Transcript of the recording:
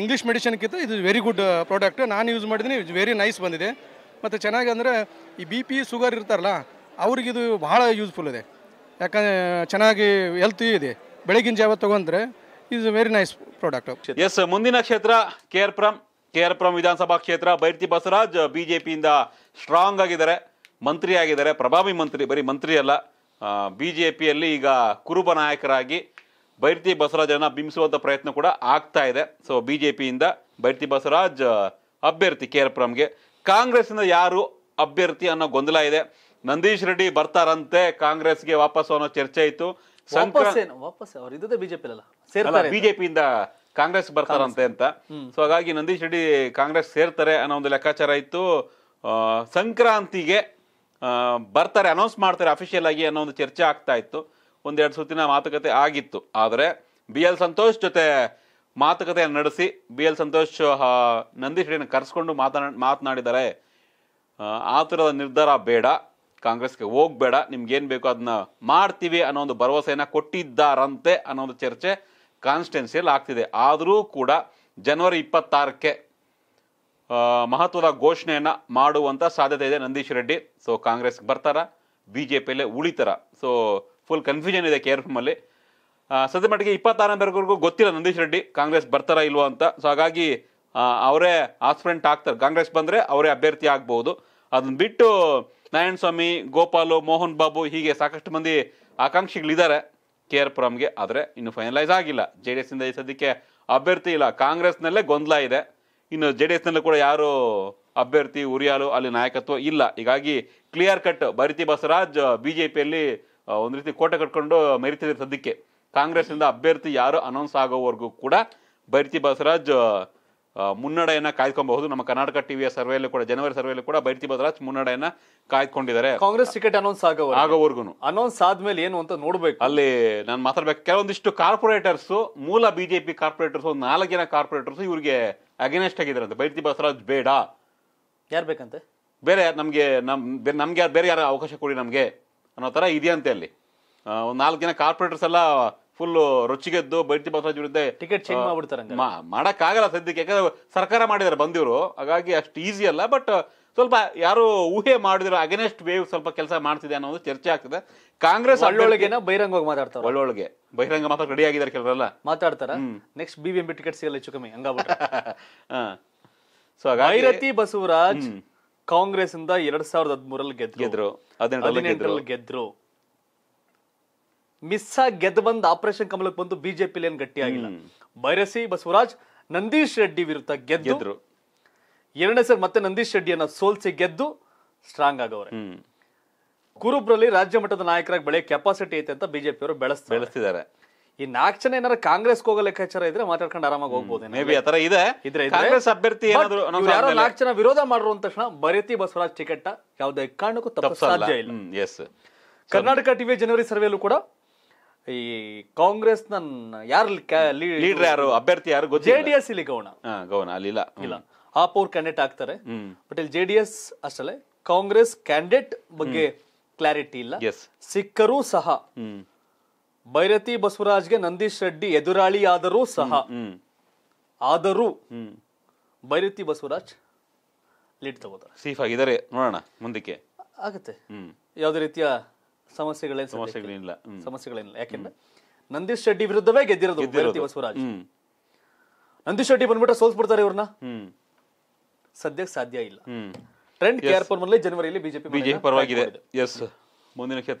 English ಮೆಡಿಷನ್ಗಿಂತ ಇದು very good product ನಾನು ಯೂಸ್ ಮಾಡಿದ್ದೀನಿ ವೆರಿ ನೈಸ್ ಬಂದಿದೆ ಮತ್ತು ಚೆನ್ನಾಗಿ ಅಂದರೆ ಈ ಬಿ ಪಿ ಶುಗರ್ ಇರ್ತಾರಲ್ಲ ಅವ್ರಿಗಿದು ಭಾಳ ಯೂಸ್ಫುಲ್ ಇದೆ ಯಾಕಂದರೆ uh, ಚೆನ್ನಾಗಿ ಹೆಲ್ತ್ ಇದೆ ಬೆಳಗಿನ ಜಾವ ತೊಗೊಂಡ್ರೆ ಇಸ್ ವೆರಿ ನೈಸ್ ಪ್ರಾಡಕ್ಟ್ ಎಸ್ ಮುಂದಿನ ಕ್ಷೇತ್ರ ಪುರಂ ಕೆ ಆರ್ ಪುರಂ ವಿಧಾನಸಭಾ ಕ್ಷೇತ್ರ ಬೈರ್ತಿ ಬಸವರಾಜ್ ಪಿಯಿಂದ uh, ಸ್ಟ್ರಾಂಗ್ ಆಗಿದ್ದಾರೆ ಮಂತ್ರಿ ಆಗಿದ್ದಾರೆ ಪ್ರಭಾವಿ ಮಂತ್ರಿ ಬರೀ ಮಂತ್ರಿ ಅಲ್ಲ ಬಿ ಜೆ ಪಿಯಲ್ಲಿ ಈಗ ಕುರುಬ ನಾಯಕರಾಗಿ ಬೈರತಿ ಬಸವರಾಜನ್ನ ಬಿಂಬಿಸುವಂಥ ಪ್ರಯತ್ನ ಕೂಡ ಆಗ್ತಾ ಇದೆ ಸೊ ಬಿಜೆಪಿಯಿಂದ ಜೆ ಪಿಯಿಂದ ಬೈರ್ತಿ ಬಸವರಾಜ್ ಅಭ್ಯರ್ಥಿ ಕೆ ಆರ್ ಪುರಂಗೆ ಇಂದ ಯಾರು ಅಭ್ಯರ್ಥಿ ಅನ್ನೋ ಗೊಂದಲ ಇದೆ ನಂದೀಶ್ ರೆಡ್ಡಿ ಬರ್ತಾರಂತೆ ಕಾಂಗ್ರೆಸ್ಗೆ ವಾಪಸ್ ಅನ್ನೋ ಚರ್ಚೆ ಇತ್ತು ವಾಪಸ್ ಬಿಜೆಪಿಯಿಂದ ಕಾಂಗ್ರೆಸ್ ಬರ್ತಾರಂತೆ ಅಂತ ಸೊ ಹಾಗಾಗಿ ನಂದೀಶ್ ರೆಡ್ಡಿ ಕಾಂಗ್ರೆಸ್ ಸೇರ್ತಾರೆ ಅನ್ನೋ ಒಂದು ಲೆಕ್ಕಾಚಾರ ಇತ್ತು ಸಂಕ್ರಾಂತಿಗೆ ಬರ್ತಾರೆ ಅನೌನ್ಸ್ ಮಾಡ್ತಾರೆ ಅಫಿಷಿಯಲ್ ಆಗಿ ಅನ್ನೋ ಒಂದು ಚರ್ಚೆ ಆಗ್ತಾ ಇತ್ತು ಒಂದೆರಡು ಸುತ್ತಿನ ಮಾತುಕತೆ ಆಗಿತ್ತು ಆದರೆ ಬಿ ಎಲ್ ಸಂತೋಷ್ ಜೊತೆ ಮಾತುಕತೆಯನ್ನು ನಡೆಸಿ ಬಿ ಎಲ್ ಸಂತೋಷ್ ನಂದೀಶ್ ರೆಡ್ಡಿಯನ್ನು ಕರೆಸ್ಕೊಂಡು ಮಾತನಾ ಮಾತನಾಡಿದ್ದಾರೆ ಆ ಥರದ ನಿರ್ಧಾರ ಬೇಡ ಕಾಂಗ್ರೆಸ್ಗೆ ಹೋಗಬೇಡ ಏನು ಬೇಕೋ ಅದನ್ನ ಮಾಡ್ತೀವಿ ಅನ್ನೋ ಒಂದು ಭರವಸೆಯನ್ನು ಕೊಟ್ಟಿದ್ದಾರಂತೆ ಅನ್ನೋ ಒಂದು ಚರ್ಚೆ ಕಾನ್ಸ್ಟಿಟ್ಯುನ್ಸಿಯಲ್ಲಿ ಆಗ್ತಿದೆ ಆದರೂ ಕೂಡ ಜನವರಿ ಇಪ್ಪತ್ತಾರಕ್ಕೆ ಮಹತ್ವದ ಘೋಷಣೆಯನ್ನು ಮಾಡುವಂಥ ಸಾಧ್ಯತೆ ಇದೆ ನಂದೀಶ್ ರೆಡ್ಡಿ ಸೊ ಕಾಂಗ್ರೆಸ್ಗೆ ಬರ್ತಾರ ಬಿ ಜೆ ಪಿಯಲ್ಲೇ ಉಳಿತಾರ ಸೊ ಫುಲ್ ಕನ್ಫ್ಯೂಷನ್ ಇದೆ ಕೆ ಆರ್ ಎಫ್ಮಲ್ಲಿ ಸದ್ಯ ಮಟ್ಟಿಗೆ ಇಪ್ಪತ್ತಾರನೇ ತಾರೀಕುವರೆಗೂ ಗೊತ್ತಿಲ್ಲ ನಂದೀಶ್ ರೆಡ್ಡಿ ಕಾಂಗ್ರೆಸ್ ಬರ್ತಾರಾ ಇಲ್ವೋ ಅಂತ ಸೊ ಹಾಗಾಗಿ ಅವರೇ ಆಸ್ಪ್ರೆಂಟ್ ಆಗ್ತಾರೆ ಕಾಂಗ್ರೆಸ್ ಬಂದರೆ ಅವರೇ ಅಭ್ಯರ್ಥಿ ಆಗ್ಬೋದು ಅದನ್ನ ಬಿಟ್ಟು ನಾರಾಯಣ ಸ್ವಾಮಿ ಗೋಪಾಲು ಮೋಹನ್ ಬಾಬು ಹೀಗೆ ಸಾಕಷ್ಟು ಮಂದಿ ಆಕಾಂಕ್ಷಿಗಳಿದ್ದಾರೆ ಕೆ ಆರ್ ಪುರಂಗೆ ಆದರೆ ಇನ್ನು ಫೈನಲೈಸ್ ಆಗಿಲ್ಲ ಜೆ ಡಿ ಎಸ್ನಿಂದ ಈ ಸದ್ಯಕ್ಕೆ ಅಭ್ಯರ್ಥಿ ಇಲ್ಲ ಕಾಂಗ್ರೆಸ್ನಲ್ಲೇ ಗೊಂದಲ ಇದೆ ಇನ್ನು ಜೆ ಡಿ ಎಸ್ನಲ್ಲೂ ಕೂಡ ಯಾರು ಅಭ್ಯರ್ಥಿ ಉರಿಯಾಲು ಅಲ್ಲಿ ನಾಯಕತ್ವ ಇಲ್ಲ ಹೀಗಾಗಿ clear cut Byrathi Basavaraj B J ಪಿಯಲ್ಲಿ ಒಂದು ರೀತಿ ಕೋಟೆ ಕಟ್ಕೊಂಡು ಮೆರಿತಿದ್ರು ಸದ್ಯಕ್ಕೆ ಕಾಂಗ್ರೆಸ್ನಿಂದ ಅಭ್ಯರ್ಥಿ ಯಾರು ಅನೌನ್ಸ್ ಆಗೋವರೆಗೂ ಕೂಡ ಬೈರ್ತಿ ಬಸವರಾಜ್ ಮುನ್ನಡೆಯನ್ನ ಕಾಯ್ದುಕೊಬಹುದು ನಮ್ಮ ಕರ್ನಾಟಕ ಟಿವಿಯ ಸರ್ವೆಯಲ್ಲೂ ಕೂಡ ಜನವರಿ ಸರ್ವೆಯಲ್ಲೂ ಕೂಡ ಬೈರ್ತಿ ಬಸವರಾಜ್ ಮುನ್ನಡೆಯನ್ನ ಕಾಯ್ದುಕೊಂಡಿದ್ದಾರೆ ಕಾಂಗ್ರೆಸ್ ಟಿಕೆಟ್ ಅನೌನ್ಸ್ ಆಗೋ ಆಗೋವರೆಗೂ ಅನೌನ್ಸ್ ಆದ್ಮೇಲೆ ಏನು ಅಂತ ನೋಡ್ಬೇಕು ಅಲ್ಲಿ ನಾನು ಮಾತಾಡ್ಬೇಕು ಕೆಲವೊಂದಿಷ್ಟು ಕಾರ್ಪೊರೇಟರ್ಸ್ ಮೂಲ ಬಿಜೆಪಿ ಕಾರ್ಪೊರೇಟರ್ಸ್ ಒಂದು ನಾಲ್ಕು ಜನ ಕಾರ್ಪೊರೇಟರ್ಸ್ ಇವರಿಗೆ ಅಗೇನೆಸ್ಟ್ ಆಗಿದ್ದಾರೆ ಅಂತ ಬೈರ್ತಿ ಬಸವರಾಜ್ ಬೇಡ ಯಾರು ಬೇಕಂತೆ ಬೇರೆ ನಮಗೆ ನಮ್ ನಮ್ಗೆ ಬೇರೆ ಯಾರು ಅವಕಾಶ ಕೊಡಿ ನಮಗೆ ಅನ್ನೋ ಥರ ಅಂತೆ ಅಲ್ಲಿ ಒಂದು ನಾಲ್ಕು ಜನ ಕಾರ್ಪೊರೇಟರ್ಸ್ ಎಲ್ಲ ಫುಲ್ಲು ರೊಚ್ಚಿಗೆದ್ದು ಬೈಟಿ ಬಸವರಾಜ್ ವಿರುದ್ಧ ಟಿಕೆಟ್ ಚೇಂಜ್ ಮಾಡ್ಬಿಡ್ತಾರೆ ಮಾಡೋಕ್ಕಾಗಲ್ಲ ಸದ್ಯಕ್ಕೆ ಯಾಕಂದ್ರೆ ಸರ್ಕಾರ ಮಾಡಿದ್ದಾರೆ ಬಂದಿವರು ಹಾಗಾಗಿ ಅಷ್ಟು ಈಸಿ ಅಲ್ಲ ಬಟ್ ಸ್ವಲ್ಪ ಯಾರು ಊಹೆ ಮಾಡಿದ್ರು ಅಗೇನೆಸ್ಟ್ ವೇವ್ ಸ್ವಲ್ಪ ಕೆಲಸ ಮಾಡ್ತಿದೆ ಅನ್ನೋದು ಚರ್ಚೆ ಆಗ್ತದೆ ಕಾಂಗ್ರೆಸ್ ಒಳ್ಳೊಳಗೆ ಬಹಿರಂಗವಾಗಿ ಮಾತಾಡ್ತಾರೆ ಒಳ್ಳೊಳಗೆ ಬಹಿರಂಗ ಮಾತ್ರ ರೆಡಿ ಆಗಿದ್ದಾರೆ ಕೆಲವರೆಲ್ಲ ಮಾತಾಡ್ತಾರ next B B M B ticket ಸಿಗಲ್ಲ ಹೆಚ್ಚು ಕಮ್ಮಿ ಹಂಗಾಗ್ಬಿಟ್ಟು ಸೊ ಬಸವರಾಜ್ ಕಾಂಗ್ರೆಸ್ ಇಂದ ಎರಡ್ ಸಾವಿರದ ಹದಿಮೂರಲ್ಲಿ ಗೆದ್ರು ಗೆದ್ರು ಹದಿನೆಂಟರಲ್ಲಿ ಗೆದ್ರು ಮಿಸ್ ಆಗಿ ಗೆದ್ದು ಬಂದ ಆಪರೇಷನ್ ಕಮಲಕ್ಕೆ ಬಂದು ಬಿಜೆಪಿ ಏನ್ ಗಟ್ಟಿ ಆಗಿಲ್ಲ ಬೈರಸಿ ಬಸವರಾಜ್ ನಂದೀಶ್ ರೆಡ್ಡಿ ವಿರುದ್ಧ ಗೆದ್ದರು ಎರಡನೇ ಸರ್ ಮತ್ತೆ ನಂದೀಶ್ ರೆಡ್ಡಿಯನ್ನ ಸೋಲ್ಸಿ ಗೆದ್ದು ಸ್ಟ್ರಾಂಗ್ ಆಗವ್ರೆ ಕುರುಬ್ರಲ್ಲಿ ರಾಜ್ಯ ಮಟ್ಟದ ನಾಯಕರಾಗಿ ಬೆಳೆಯ ಕೆಪಾಸಿಟಿ ಐತೆ ಅಂತ ಬಿಜೆಪಿಯವರು ಅವರು ಬೆಳೆಸ್ತಾರೆ ಈ ನಾಲ್ಕು ಜನ ಏನಾರ ಕಾಂಗ್ರೆಸ್ ಹೋಗೋ ಲೆಕ್ಕಾಚಾರ ಇದ್ರೆ ಮಾತಾಡ್ಕೊಂಡು ಆರಾಮಾಗಿ ಹೋಗ್ಬೋದು ಮೇಬಿ ಆ ಆತರ ಇದೆ ಇದ್ರೆ ಕಾಂಗ್ರೆಸ್ ಅಭ್ಯರ್ಥಿ ಏನಾದ್ರು ಯಾರೋ ನಾಲ್ಕು ಜನ ವಿರೋಧ ಮಾಡಿರೋ ತಕ್ಷಣ ಬರೇತಿ ಬಸವರಾಜ್ ಟಿಕೆಟ್ ಯಾವುದೇ ಕಾರಣಕ್ಕೂ ತಪ್ಪ ಸಾಧ್ಯ ಇಲ್ಲ ಎಸ್ ಕರ್ನಾಟಕ ಟಿವಿ ಜನವರಿ ಸರ್ವೆಯಲ್ಲೂ ಕೂಡ ಈ ಕಾಂಗ್ರೆಸ್ ನನ್ನ ಯಾರು ಲೀಡರ್ ಯಾರು ಅಭ್ಯರ್ಥಿ ಯಾರು ಜೆ ಡಿ ಎಸ್ ಇಲ್ಲಿ ಗೌಣ ಗೌಣ ಅಲ್ಲಿ ಇಲ್ಲ ಇಲ್ಲ ಆ ಪೋರ್ ಕ್ಯಾಂಡಿಡೇಟ್ ಆಗ್ತಾರೆ ಬಟ್ ಇಲ್ಲಿ ಜೆ ಡಿ ಎಸ್ ಅಷ್ಟಲ್ಲೇ ಕಾಂಗ್ರೆಸ್ ಕ್ಯಾಂಡಿಡೇಟ್ ಬಗ್ಗೆ ಕ್ಲಾರಿಟಿ ಇಲ್ಲ ಸಿಕ್ಕರೂ ಸಹ ಭೈರತಿ ಬಸವರಾಜ್ಗೆ ನಂದೀಶ್ ರೆಡ್ಡಿ ಎದುರಾಳಿಯಾದರೂ ಸಹ ಆದರೂ ಭೈರತಿ ಬಸವರಾಜ್ ಲೀಡ್ ತಗೋತಾರೆ ಸೇಫ್ ಆಗಿದ್ದಾರೆ ನೋಡೋಣ ಮುಂದಕ್ಕೆ ಆಗುತ್ತೆ ಯಾವುದೇ ರೀತಿಯ ಸಮಸ್ಯೆಗಳೇ ಸಮಸ್ಯೆಗಳೇನಿಲ್ಲ ಸಮಸ್ಯೆಗಳೇನಿಲ್ಲ ಯಾಕೆಂದ್ರೆ ನಂದೀಶ್ ರೆಡ್ಡಿ ವಿರುದ್ಧವೇ ಗೆದ್ದಿರೋದು ಭೈರತಿ ಬಸವರಾಜ್ ನಂದೀಶ್ ರೆಡ್ಡಿ ಬಂದ್ಬಿಟ್ರೆ ಸೋಲ್ಸ್ಬಿಡ್ತಾರೆ ಇವ್ರನ್ನ ಸದ್ಯಕ್ಕೆ ಸಾಧ್ಯ ಇಲ್ಲ ಟ್ರೆಂಡ್ ಕೆ ಆರ್ ಪುರ್ ಜನವರಿಯಲ್ಲಿ ಬಿಜೆಪಿ ಬಿಜೆಪಿ ಪರವಾಗಿದೆ ಎಸ್ ಮುಂದಿನ ಕ್ಷೇತ್ರ